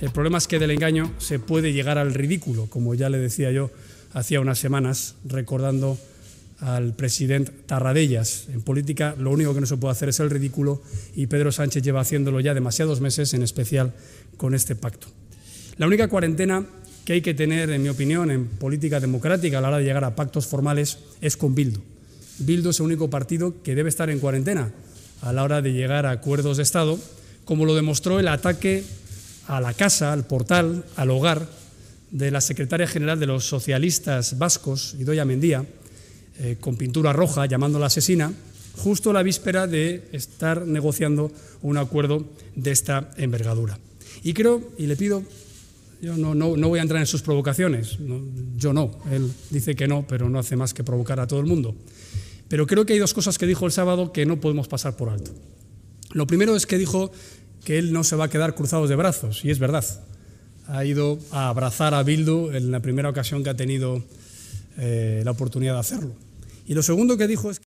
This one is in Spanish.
El problema es que del engaño se puede llegar al ridículo, como ya le decía yo hacía unas semanas, recordando al presidente Tarradellas. En política lo único que no se puede hacer es el ridículo y Pedro Sánchez lleva haciéndolo ya demasiados meses, en especial con este pacto. La única cuarentena que hay que tener, en mi opinión, en política democrática a la hora de llegar a pactos formales es con Bildu. Bildu es el único partido que debe estar en cuarentena a la hora de llegar a acuerdos de Estado, como lo demostró el ataque a la casa, al portal, al hogar de la secretaria general de los socialistas vascos, Idoya Mendía, eh, con pintura roja, llamándola asesina, justo la víspera de estar negociando un acuerdo de esta envergadura. Y creo, y le pido, yo no, no, voy a entrar en sus provocaciones, yo no, él dice que no, pero no hace más que provocar a todo el mundo. Pero creo que hay dos cosas que dijo el sábado que no podemos pasar por alto. Lo primero es que dijo que él no se va a quedar cruzados de brazos, y es verdad. Ha ido a abrazar a Bildu en la primera ocasión que ha tenido eh, la oportunidad de hacerlo. Y lo segundo que dijo es que